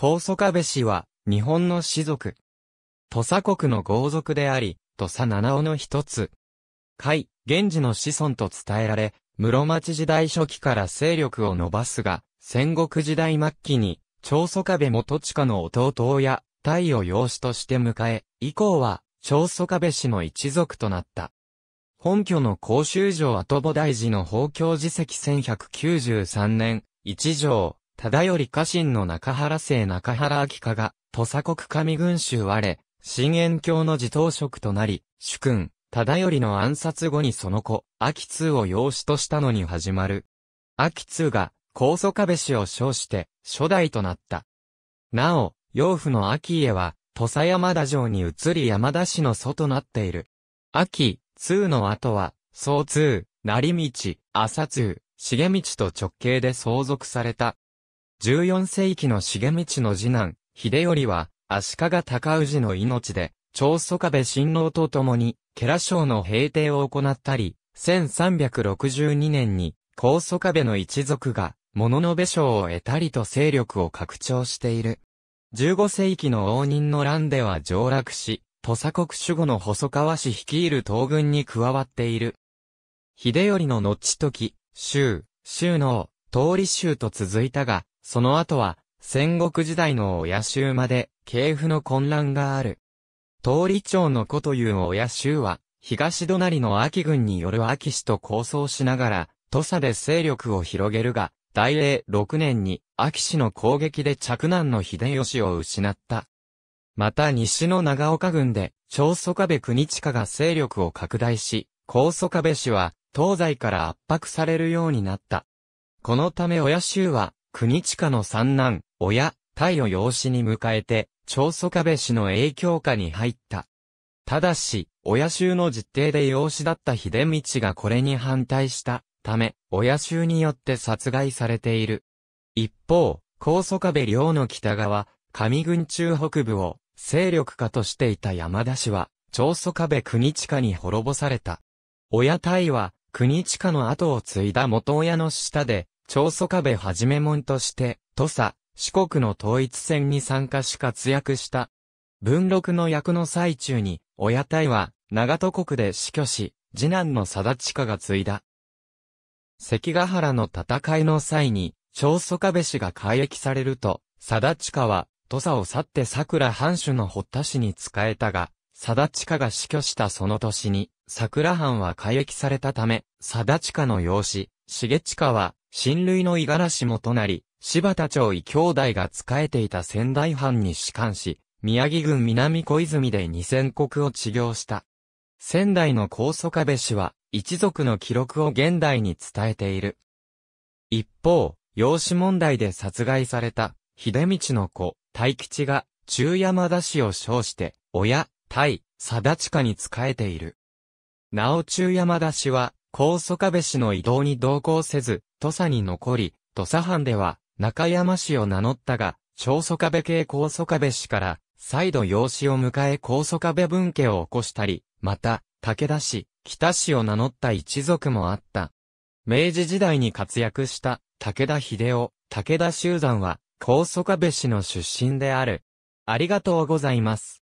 高祖壁氏は、日本の氏族。土佐国の豪族であり、土佐七尾の一つ。海、源氏の子孫と伝えられ、室町時代初期から勢力を伸ばすが、戦国時代末期に、長祖壁元下の弟や、大を養子として迎え、以降は、長祖壁氏の一族となった。本拠の甲州城後菩大寺の法教寺跡1193年、一条、ただより家臣の中原姓中原明香が、土佐国上群衆我れ、新縁教の自頭職となり、主君、ただよりの暗殺後にその子、秋通を養子としたのに始まる。秋通が、高祖壁氏を称して、初代となった。なお、養父の秋家は、土佐山田城に移り山田氏の祖となっている。秋、通の後は、総通、成道、浅通、重道と直系で相続された。14世紀の重道の次男、秀頼は、足利高氏の命で、長宗壁新親王と共に、ケラ省の平定を行ったり、1362年に、高祖壁の一族が、物の部省を得たりと勢力を拡張している。15世紀の応仁の乱では上落し、土佐国守護の細川氏率いる東軍に加わっている。秀頼の後時、州、州の通り州と続いたが、その後は、戦国時代の親州まで、系譜の混乱がある。通り町の子という親州は、東隣の秋軍による秋氏と構想しながら、土佐で勢力を広げるが、大英6年に、秋氏の攻撃で着難の秀吉を失った。また西の長岡軍で、長宗壁国国近が勢力を拡大し、高祖壁氏は、東西から圧迫されるようになった。このため親州は、国近の三男、親、太を養子に迎えて、長宗我部氏の影響下に入った。ただし、親衆の実定で養子だった秀道がこれに反対したため、親衆によって殺害されている。一方、高祖壁領の北側、上郡中北部を勢力下としていた山田氏は、長祖壁国近に滅ぼされた。親隊は、国近の後を継いだ元親の下で、長祖壁はじめ門として、土佐、四国の統一戦に参加し活躍した。文禄の役の最中に、親体は、長戸国で死去し、次男の貞近が継いだ。関ヶ原の戦いの際に、長宗壁氏が改役されると、貞近は、土佐を去って桜藩主の堀田氏に仕えたが、貞近が死去したその年に、桜藩は改役されたため、貞近の養子、重近は、親類の五十嵐なり、柴田町井兄弟が仕えていた仙台藩に仕官し、宮城郡南小泉で二千国を治療した。仙台の高祖壁氏は、一族の記録を現代に伝えている。一方、養子問題で殺害された、秀道の子、大吉が、中山田氏を称して、親、大、貞親に仕えている。なお中山田氏は、高祖壁氏の移動に同行せず、土佐に残り、土佐藩では、中山氏を名乗ったが、長祖壁系高祖壁氏から、再度養子を迎え高祖壁分家を起こしたり、また、武田氏、北氏を名乗った一族もあった。明治時代に活躍した武田秀夫、武田修山は、高祖壁氏の出身である。ありがとうございます。